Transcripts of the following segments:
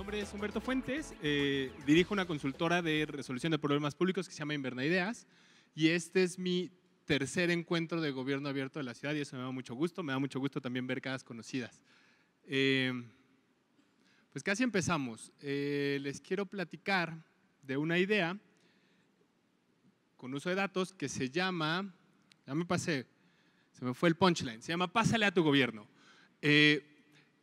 nombre es Humberto Fuentes, eh, dirijo una consultora de resolución de problemas públicos que se llama Inverna Ideas y este es mi tercer encuentro de gobierno abierto de la ciudad y eso me da mucho gusto, me da mucho gusto también ver caras conocidas. Em, pues casi empezamos. Eh, les quiero platicar de una idea con uso de datos que se llama, ya me pasé, se me fue el punchline, se llama Pásale a tu gobierno. Eh,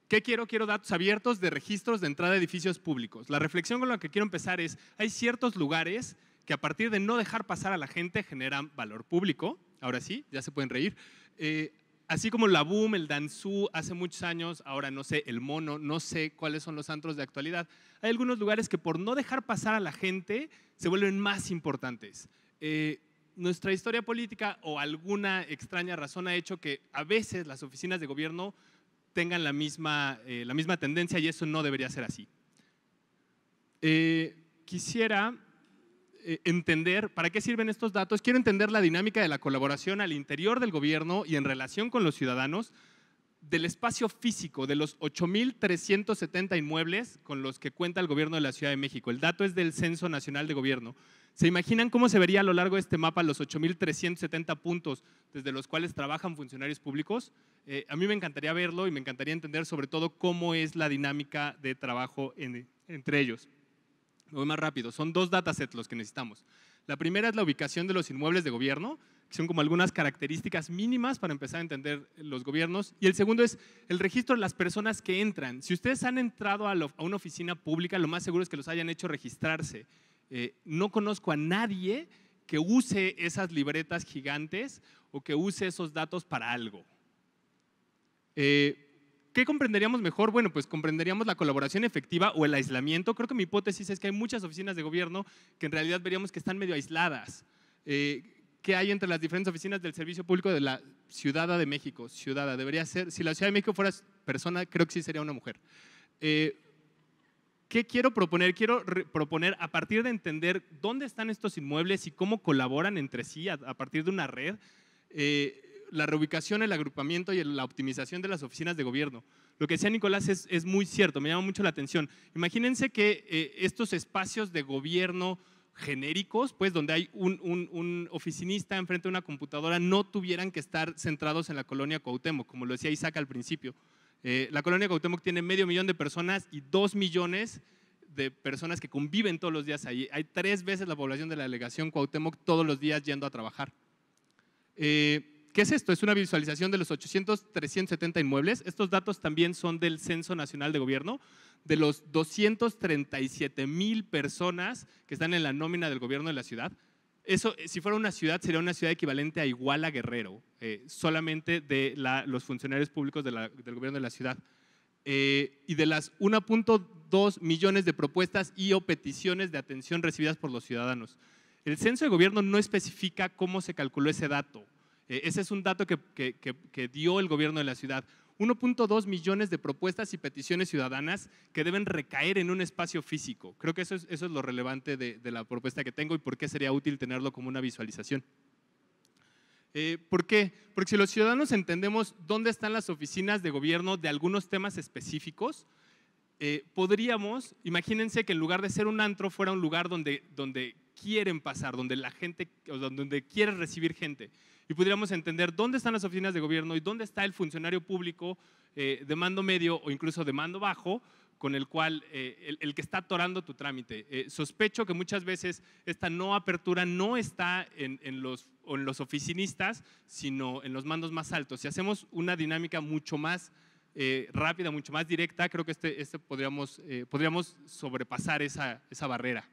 ¿Qué quiero? Quiero datos abiertos de registros de entrada de edificios públicos. La reflexión con la que quiero empezar es, hay ciertos lugares que a partir de no dejar pasar a la gente generan valor público. Ahora sí, ya se pueden reír. Eh, así como la Boom, el Danzú, hace muchos años, ahora no sé, el Mono, no sé cuáles son los antros de actualidad. Hay algunos lugares que por no dejar pasar a la gente se vuelven más importantes. Eh, nuestra historia política o alguna extraña razón ha hecho que a veces las oficinas de gobierno tengan la misma, eh, la misma tendencia y eso no debería ser así. Eh, quisiera eh, entender para qué sirven estos datos, quiero entender la dinámica de la colaboración al interior del gobierno y en relación con los ciudadanos del espacio físico, de los 8.370 inmuebles con los que cuenta el gobierno de la Ciudad de México. El dato es del Censo Nacional de Gobierno. ¿Se imaginan cómo se vería a lo largo de este mapa los 8.370 puntos desde los cuales trabajan funcionarios públicos? Eh, a mí me encantaría verlo y me encantaría entender sobre todo cómo es la dinámica de trabajo entre ellos. Voy más rápido, son dos datasets los que necesitamos. La primera es la ubicación de los inmuebles de gobierno, que son como algunas características mínimas para empezar a entender los gobiernos. Y el segundo es el registro de las personas que entran. Si ustedes han entrado a una oficina pública, lo más seguro es que los hayan hecho registrarse. Eh, no conozco a nadie que use esas libretas gigantes o que use esos datos para algo. Eh, ¿Qué comprenderíamos mejor? Bueno, pues comprenderíamos la colaboración efectiva o el aislamiento. Creo que mi hipótesis es que hay muchas oficinas de gobierno que en realidad veríamos que están medio aisladas. Eh, ¿Qué hay entre las diferentes oficinas del Servicio Público de la Ciudad de México? Ciudad, debería ser, si la Ciudad de México fuera persona, creo que sí sería una mujer. ¿Qué quiero proponer? Quiero proponer a partir de entender dónde están estos inmuebles y cómo colaboran entre sí a, partir de una red, eh, la reubicación, el agrupamiento y la optimización de las oficinas de gobierno. Lo que decía Nicolás es, es muy cierto, me llama mucho la atención. Imagínense que eh, estos espacios de gobierno genéricos, pues donde hay un, un, un, oficinista enfrente de una computadora, no tuvieran que estar centrados en la colonia Cuauhtémoc, como lo decía Isaac al principio eh, la colonia Cuauhtémoc tiene medio millón de personas y dos millones de personas que conviven todos los días ahí. Hay tres veces la población de la delegación Cuauhtémoc todos los días yendo a trabajar. Eh, ¿Qué es esto? Es una visualización de los 800, 370 inmuebles. Estos datos también son del Censo Nacional de Gobierno, de los 237 mil personas que están en la nómina del gobierno de la ciudad. Eso, eh, si fuera una ciudad, sería una ciudad equivalente a igual a Guerrero, eh, solamente de los funcionarios públicos del gobierno de la ciudad. Eh, y de las 1.2 millones de propuestas y o peticiones de atención recibidas por los ciudadanos. El censo de gobierno no especifica cómo se calculó ese dato. ese es un dato que, que, que dio el gobierno de la ciudad. 1.2 millones de propuestas y peticiones ciudadanas que deben recaer en un espacio físico. Creo que eso es, lo relevante de, la propuesta que tengo y por qué sería útil tenerlo como una visualización. Eh, ¿Por qué? Porque si los ciudadanos entendemos dónde están las oficinas de gobierno de algunos temas específicos, eh, podríamos, imagínense que en lugar de ser un antro fuera un lugar donde, donde quieren pasar, donde la gente, donde quiere recibir gente. Y pudiéramos entender dónde están las oficinas de gobierno y dónde está el funcionario público eh, de mando medio o incluso de mando bajo con el cual, eh, el, que está atorando tu trámite. sospecho que muchas veces esta no apertura no está en, los, en los oficinistas, sino en los mandos más altos. Si hacemos una dinámica mucho más eh, rápida, mucho más directa, creo que este, este podríamos, eh, podríamos sobrepasar esa, barrera.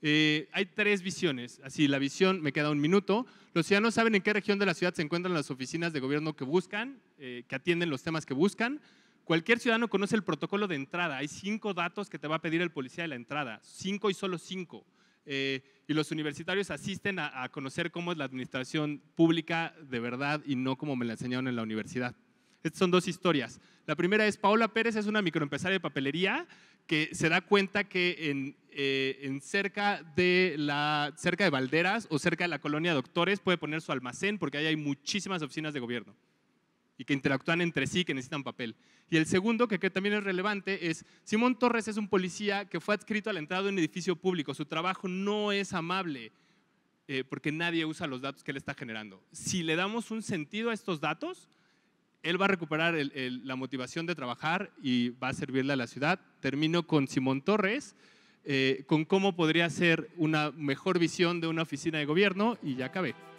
Eh, hay tres visiones, así la visión, me queda un minuto. Los ciudadanos saben en qué región de la ciudad se encuentran las oficinas de gobierno que buscan, que atienden los temas que buscan. Cualquier ciudadano conoce el protocolo de entrada. Hay cinco datos que te va a pedir el policía de la entrada, cinco y solo cinco. y los universitarios asisten a, a, conocer cómo es la administración pública de verdad y no como me la enseñaron en la universidad. Estas son dos historias. La primera es Paola Pérez, es una microempresaria de papelería que se da cuenta que eh, en, cerca, de la, cerca de Valderas o cerca de la colonia Doctores puede poner su almacén porque ahí hay muchísimas oficinas de gobierno y que interactúan entre sí, que necesitan papel. Y el segundo, que, también es relevante, es Simón Torres es un policía que fue adscrito a la entrada de un edificio público. Su trabajo no es amable eh, porque nadie usa los datos que él está generando. Si le damos un sentido a estos datos, él va a recuperar la motivación de trabajar y va a servirle a la ciudad. Termino con Simón Torres, eh, con cómo podría ser una mejor visión de una oficina de gobierno y ya acabé.